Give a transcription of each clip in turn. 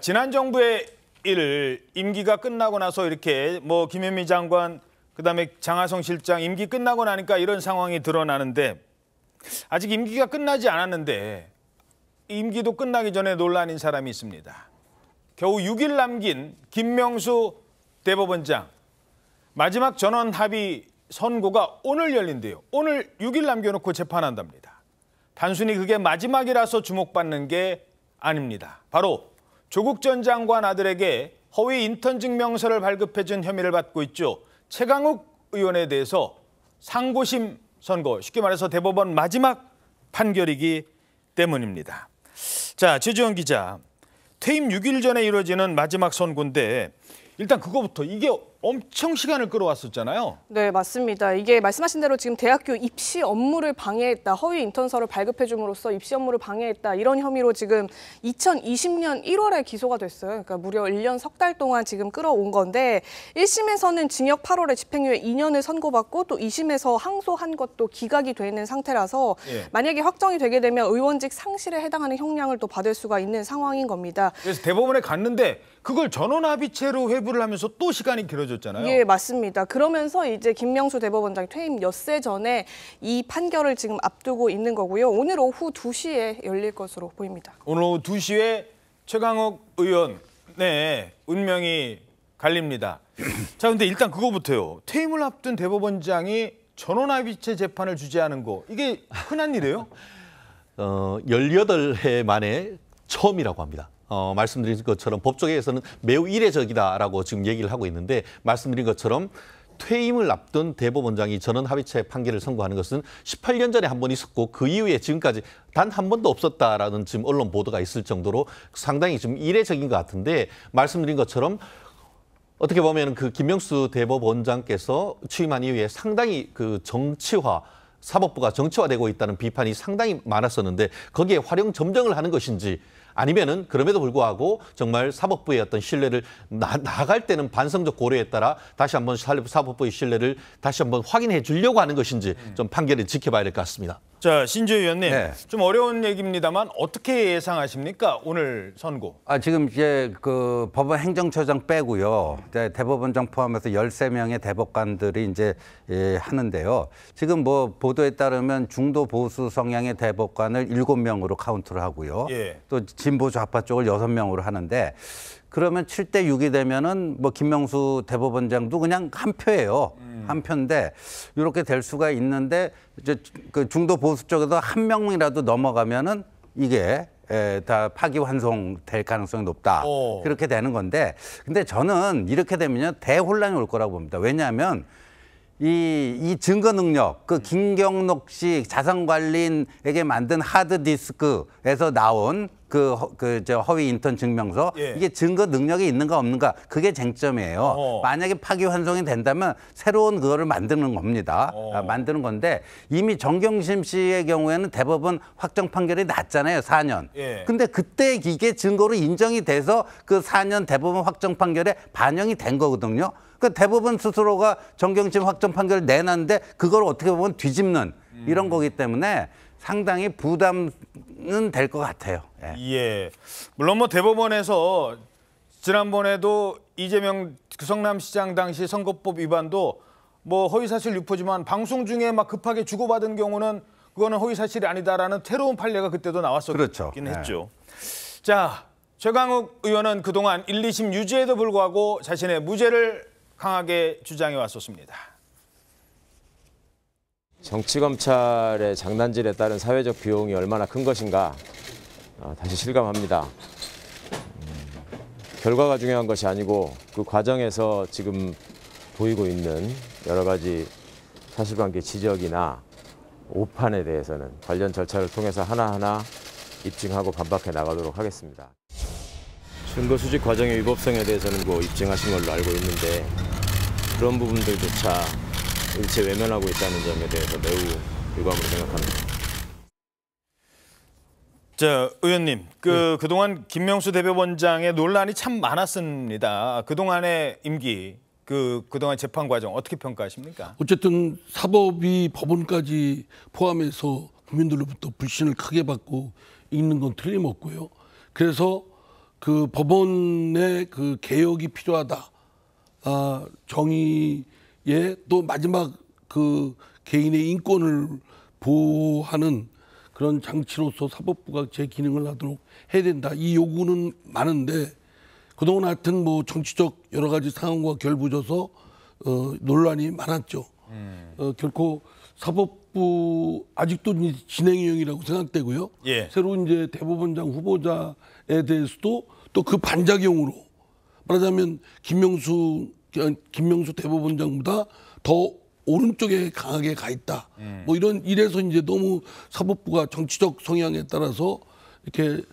지난 정부의 일 임기가 끝나고 나서 이렇게 뭐 김현미 장관 그다음에 장하성 실장 임기 끝나고 나니까 이런 상황이 드러나는데 아직 임기가 끝나지 않았는데 임기도 끝나기 전에 논란인 사람이 있습니다. 겨우 6일 남긴 김명수 대법원장 마지막 전원 합의 선고가 오늘 열린대요. 오늘 6일 남겨놓고 재판한답니다. 단순히 그게 마지막이라서 주목받는 게 아닙니다. 바로 조국 전 장관 아들에게 허위 인턴 증명서를 발급해준 혐의를 받고 있죠. 최강욱 의원에 대해서 상고심 선고, 쉽게 말해서 대법원 마지막 판결이기 때문입니다. 자, 최지원 기자, 퇴임 6일 전에 이루어지는 마지막 선고인데 일단 그거부터 이게 엄청 시간을 끌어왔었잖아요. 네, 맞습니다. 이게 말씀하신 대로 지금 대학교 입시 업무를 방해했다, 허위 인턴서를 발급해줌으로써 입시 업무를 방해했다 이런 혐의로 지금 2020년 1월에 기소가 됐어요. 그러니까 무려 1년 석 달 동안 지금 끌어온 건데 1심에서는 징역 8월에 집행유예 2년을 선고받고 또 2심에서 항소한 것도 기각이 되는 상태라서 예. 만약에 확정이 되게 되면 의원직 상실에 해당하는 형량을 또 받을 수가 있는 상황인 겁니다. 그래서 대법원에 갔는데 그걸 전원 합의체로 회부를 하면서 또 시간이 길어졌 만들어잖아요 예, 맞습니다. 그러면서 이제 김명수 대법원장 퇴임 엿새 전에 이 판결을 지금 앞두고 있는 거고요. 오늘 오후 2시에 열릴 것으로 보입니다. 오늘 오후 2시에 최강욱 의원의 네, 운명이 갈립니다. 자, 근데 일단 그거부터요. 퇴임을 앞둔 대법원장이 전원합의체 재판을 주재하는 거 이게 흔한 일이에요? 어, 18회 만에 처음이라고 합니다. 어, 말씀드린 것처럼 법조계에서는 매우 이례적이다라고 지금 얘기를 하고 있는데 말씀드린 것처럼 퇴임을 앞둔 대법원장이 전원 합의체 판결을 선고하는 것은 18년 전에 한 번 있었고 그 이후에 지금까지 단 한 번도 없었다라는 지금 언론 보도가 있을 정도로 상당히 지금 이례적인 것 같은데 말씀드린 것처럼 어떻게 보면 그 김명수 대법원장께서 취임한 이후에 상당히 그 정치화 사법부가 정치화되고 있다는 비판이 상당히 많았었는데 거기에 활용 점정을 하는 것인지 아니면은 그럼에도 불구하고 정말 사법부의 어떤 신뢰를 나, 나갈 때는 반성적 고려에 따라 다시 한번 사법부의 신뢰를 다시 한번 확인해 주려고 하는 것인지 좀 판결을 지켜봐야 될 것 같습니다. 자, 신주의원님 네. 좀 어려운 얘기입니다만 어떻게 예상하십니까? 오늘 선고. 아, 지금 이제 그 법원 행정처장 빼고요. 이제 대법원장 포함해서 열세 명의 대법관들이 이제 예, 하는데요. 지금 뭐 보도에 따르면 중도 보수 성향의 대법관을 일곱 명으로 카운트를 하고요. 예. 또 진보 좌파 쪽을 여섯 명으로 하는데 그러면 칠 대육이 되면은 뭐 김명수 대법원장도 그냥 한 표예요. 음. 한편데 이렇게 될 수가 있는데 이제 그 중도 보수 쪽에서 한 명이라도 넘어가면은 이게 에, 다 파기환송 될 가능성이 높다. 오. 어. 그렇게 되는 건데 근데 저는 이렇게 되면요 대혼란이 올 거라고 봅니다. 왜냐하면 이, 이 증거 능력, 그 음. 김경록 씨 자산관리인에게 만든 하드디스크에서 나온 그, 허, 그, 저 허위 인턴 증명서 예. 이게 증거 능력이 있는가 없는가 그게 쟁점이에요. 어. 만약에 파기환송이 된다면 새로운 그거를 만드는 겁니다. 어. 아, 만드는 건데 이미 정경심 씨의 경우에는 대법원 확정 판결이 났잖아요. 4년. 예. 근데 그때 이게 증거로 인정이 돼서 그 4년 대법원 확정 판결에 반영이 된 거거든요. 그러니까 대부분 스스로가 정경심 확정 판결을 내놨는데 그걸 어떻게 보면 뒤집는 이런 음. 거기 때문에 상당히 부담은 될 것 같아요. 예. 예. 물론 뭐 대법원에서 지난번에도 이재명 성남시장 당시 선거법 위반도 뭐 허위사실 유포지만 방송 중에 막 급하게 주고받은 경우는 그거는 허위사실이 아니다라는 새로운 판례가 그때도 나왔었긴 그렇죠. 예. 했죠. 자, 최강욱 의원은 그동안 1, 2심 유죄에도 불구하고 자신의 무죄를 강하게 주장해 왔었습니다. 정치검찰의 장난질에 따른 사회적 비용이 얼마나 큰 것인가 어, 다시 실감합니다. 음, 결과가 중요한 것이 아니고 그 과정에서 지금 보이고 있는 여러 가지 사실관계 지적이나 오판에 대해서는 관련 절차를 통해서 하나하나 입증하고 반박해 나가도록 하겠습니다. 근거수집 과정의 위법성에 대해서는 뭐 입증하신 걸로 알고 있는데 그런 부분들조차 일체 외면하고 있다는 점에 대해서 매우 유감으로 생각합니다. 자, 의원님, 그, 네. 그동안 김명수 대법원장의 논란이 참 많았습니다. 그동안의 임기, 그, 그동안 재판 과정 어떻게 평가하십니까? 어쨌든 사법이 법원까지 포함해서 국민들로부터 불신을 크게 받고 있는 건 틀림없고요. 그래서 그 법원의 그 개혁이 필요하다. 아, 정의의 또 마지막 그 개인의 인권을 보호하는 그런 장치로서 사법부가 제 기능을 하도록 해야 된다. 이 요구는 많은데 그동안 하여튼 뭐 정치적 여러 가지 상황과 결부져서 어, 논란이 많았죠. 음. 어, 결코 사법 사부 어, 아직도 진행형이라고 생각되고요. 예. 새로 이제 대법원장 후보자에 대해서도 또 그 반작용으로 말하자면 김명수 김명수 대법원장보다 더 오른쪽에 강하게 가 있다. 음. 뭐 이런 이래서 이제 너무 사법부가 정치적 성향에 따라서 이렇게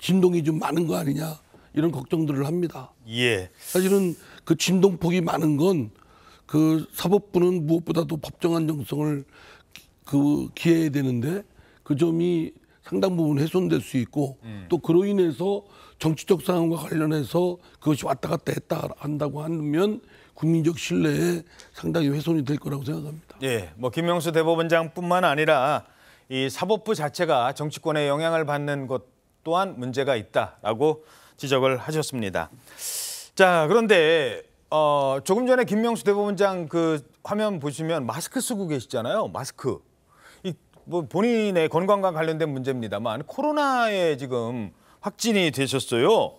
진동이 좀 많은 거 아니냐 이런 걱정들을 합니다. 예. 사실은 그 진동폭이 많은 건 그 사법부는 무엇보다도 법정 안정성을 그기회야 되는데 그 점이 상당 부분 훼손될 수 있고 음. 또 그로 인해서 정치적 상황과 관련해서 그것이 왔다 갔다 했다 한다고 하면 국민적 신뢰에 상당히 훼손이 될 거라고 생각합니다. 예, 뭐 김명수 대법원장뿐만 아니라 이 사법부 자체가 정치권의 영향을 받는 것 또한 문제가 있다라고 지적을 하셨습니다. 자, 그런데 어, 조금 전에 김명수 대법원장 그 화면 보시면 마스크 쓰고 계시잖아요. 마스크. 뭐 본인의 건강과 관련된 문제입니다만 코로나에 지금 확진이 되셨어요.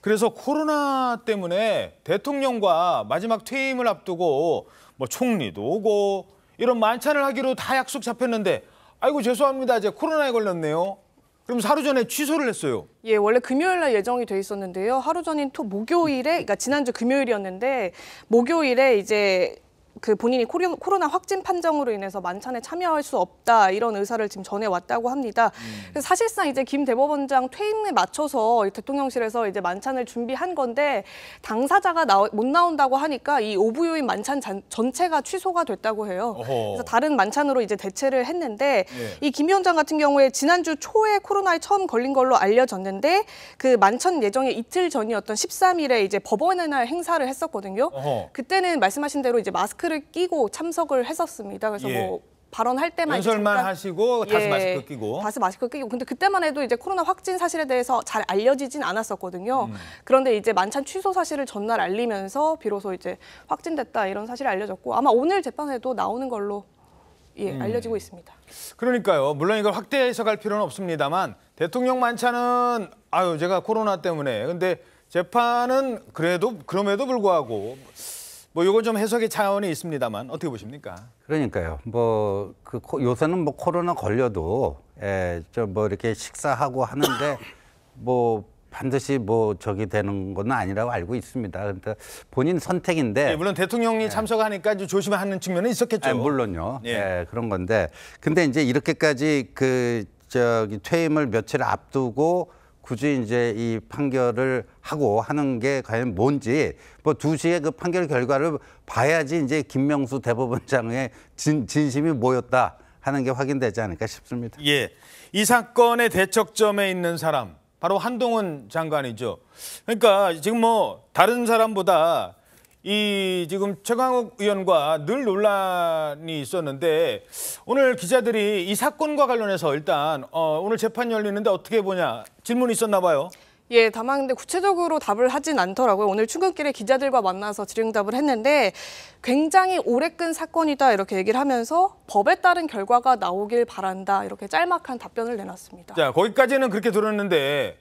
그래서 코로나 때문에 대통령과 마지막 퇴임을 앞두고 뭐 총리도 오고 이런 만찬을 하기로 다 약속 잡혔는데 아이고 죄송합니다. 이제 코로나에 걸렸네요. 그럼 하루 전에 취소를 했어요. 예, 원래 금요일 날 예정이 돼 있었는데요. 하루 전인 토 목요일에 그러니까 지난주 금요일이었는데 목요일에 이제 그 본인이 코로나 확진 판정으로 인해서 만찬에 참여할 수 없다 이런 의사를 지금 전해왔다고 합니다. 음. 사실상 이제 김 대법원장 퇴임에 맞춰서 대통령실에서 이제 만찬을 준비한 건데 당사자가 나오, 못 나온다고 하니까 이오부유인 만찬 잔, 전체가 취소가 됐다고 해요. 어허. 그래서 다른 만찬으로 이제 대체를 했는데 예. 이김 위원장 같은 경우에 지난주 초에 코로나에 처음 걸린 걸로 알려졌는데 그 만찬 예정의 이틀 전이었던 13일에 이제 법원의 날 행사를 했었거든요. 어허. 그때는 말씀하신 대로 이제 마스크 마스크를 끼고 참석을 했었습니다. 그래서 예. 뭐 발언할 때만 연설만 잠깐, 하시고 다시 예, 마스크 끼고 다시 마스크 끼고 근데 그때만 해도 이제 코로나 확진 사실에 대해서 잘 알려지진 않았었거든요. 음. 그런데 이제 만찬 취소 사실을 전날 알리면서 비로소 이제 확진됐다 이런 사실을 알려졌고 아마 오늘 재판에도 나오는 걸로 예, 음. 알려지고 있습니다. 그러니까요. 물론 이걸 확대 해서갈 필요는 없습니다만 대통령 만찬은 아유 제가 코로나 때문에 근데 재판은 그래도 그럼에도 불구하고 뭐요건좀 해석의 차원이 있습니다만 어떻게 보십니까? 그러니까요. 뭐그 요새는 뭐 코로나 걸려도 에좀뭐 예, 이렇게 식사하고 하는데 뭐 반드시 뭐 저기 되는 건 아니라고 알고 있습니다. 그러니까 본인 선택인데 네, 물론 대통령이 네. 참석하니까 이제 조심하는 측면은 있었겠죠. 아 물론요. 예. 네. 그런 건데 근데 이제 이렇게까지 그 저기 퇴임을 며칠 앞두고 굳이 이제 이 판결을 하고 하는 게 과연 뭔지 뭐 2시에 그 판결 결과를 봐야지 이제 김명수 대법원장의 진, 진심이 모였다 하는 게 확인되지 않을까 싶습니다. 예. 이 사건의 대척점에 있는 사람 바로 한동훈 장관이죠. 그러니까 지금 뭐 다른 사람보다 이 지금 최강욱 의원과 늘 논란이 있었는데 오늘 기자들이 이 사건과 관련해서 일단 어 오늘 재판 열리는데 어떻게 보냐 질문이 있었나 봐요. 예, 다만 근데 구체적으로 답을 하진 않더라고요. 오늘 출근길에 기자들과 만나서 질의응답을 했는데 굉장히 오래 끈 사건이다 이렇게 얘기를 하면서 법에 따른 결과가 나오길 바란다 이렇게 짤막한 답변을 내놨습니다. 자, 거기까지는 그렇게 들었는데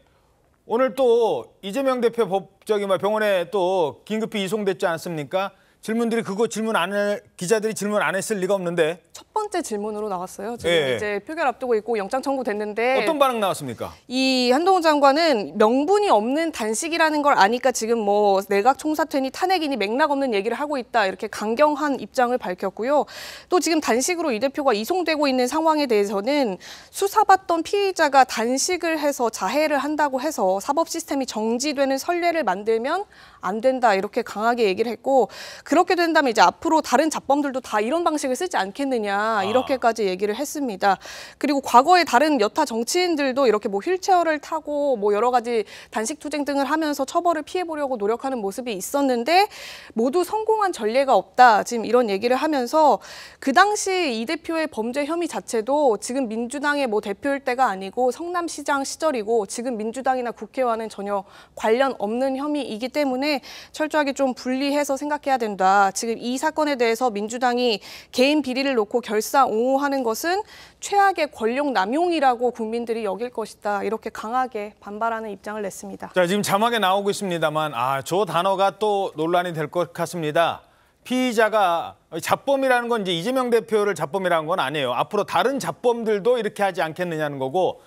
오늘 또 이재명 대표 법적인 뭐 병원에 또 긴급히 이송됐지 않습니까? 질문들이 그거 질문 안 해, 기자들이 질문 안 했을 리가 없는데 첫 번째 질문으로 나왔어요. 지금 예. 이제 표결 앞두고 있고 영장 청구됐는데 어떤 반응 나왔습니까? 이 한동훈 장관은 명분이 없는 단식이라는 걸 아니까 지금 뭐 내각 총사퇴니 탄핵이니 맥락 없는 얘기를 하고 있다 이렇게 강경한 입장을 밝혔고요. 또 지금 단식으로 이 대표가 이송되고 있는 상황에 대해서는 수사받던 피의자가 단식을 해서 자해를 한다고 해서 사법 시스템이 정지되는 선례를 만들면 안 된다 이렇게 강하게 얘기를 했고 그렇게 된다면 이제 앞으로 다른 잡범들도 다 이런 방식을 쓰지 않겠느냐 아. 이렇게까지 얘기를 했습니다. 그리고 과거에 다른 여타 정치인들도 이렇게 뭐 휠체어를 타고 뭐 여러 가지 단식 투쟁 등을 하면서 처벌을 피해 보려고 노력하는 모습이 있었는데 모두 성공한 전례가 없다. 지금 이런 얘기를 하면서 그 당시 이 대표의 범죄 혐의 자체도 지금 민주당의 뭐 대표일 때가 아니고 성남시장 시절이고 지금 민주당이나 국회와는 전혀 관련 없는 혐의이기 때문에 때문에 철저하게 좀 분리해서 생각해야 된다. 지금 이 사건에 대해서 민주당이 개인 비리를 놓고 결사 옹호하는 것은 최악의 권력 남용이라고 국민들이 여길 것이다. 이렇게 강하게 반발하는 입장을 냈습니다. 자, 지금 자막에 나오고 있습니다만 아, 저 단어가 또 논란이 될 것 같습니다. 피의자가 자범이라는건 이제 이재명 대표를 자범이라는건 아니에요. 앞으로 다른 자범들도 이렇게 하지 않겠느냐는 거고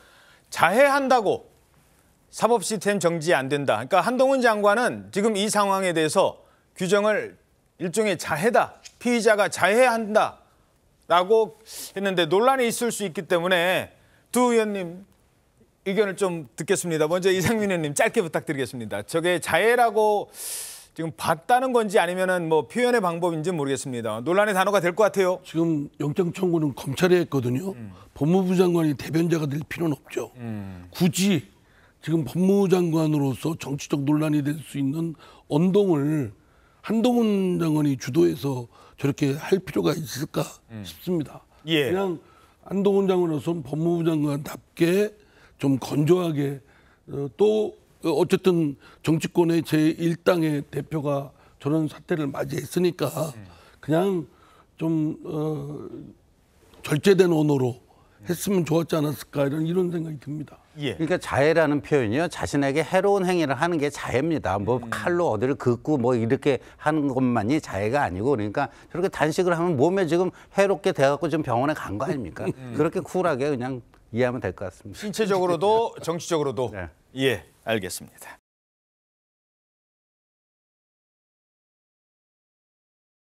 자해한다고 사법 시스템 정지 안 된다. 그러니까 한동훈 장관은 지금 이 상황에 대해서 규정을 일종의 자해다. 피의자가 자해한다. 라고 했는데 논란이 있을 수 있기 때문에 두 의원님 의견을 좀 듣겠습니다. 먼저 이상민 의원님 짧게 부탁드리겠습니다. 저게 자해라고 지금 봤다는 건지 아니면은 뭐 표현의 방법인지 모르겠습니다. 논란의 단어가 될 것 같아요. 지금 영장 청구는 검찰에 했거든요. 음. 법무부 장관이 대변자가 될 필요는 없죠. 음. 굳이 지금 법무장관으로서 정치적 논란이 될 수 있는 언동을 한동훈 장관이 주도해서 저렇게 할 필요가 있을까 음. 싶습니다. 예. 그냥 한동훈 장관으로서는 법무부 장관답게 좀 건조하게 어, 또 어쨌든 정치권의 제1당의 대표가 저런 사태를 맞이했으니까 음. 그냥 좀 어, 절제된 언어로 음. 했으면 좋았지 않았을까 이런 이런 생각이 듭니다. 예. 그러니까 자해라는 표현이요. 자신에게 해로운 행위를 하는 게 자해입니다. 뭐 음. 칼로 어디를 긋고 뭐 이렇게 하는 것만이 자해가 아니고 그러니까 그렇게 단식을 하면 몸에 지금 해롭게 돼갖고 지금 병원에 간 거 아닙니까? 음. 그렇게 쿨하게 그냥 이해하면 될 것 같습니다. 신체적으로도 정치적으로도 네. 예 알겠습니다.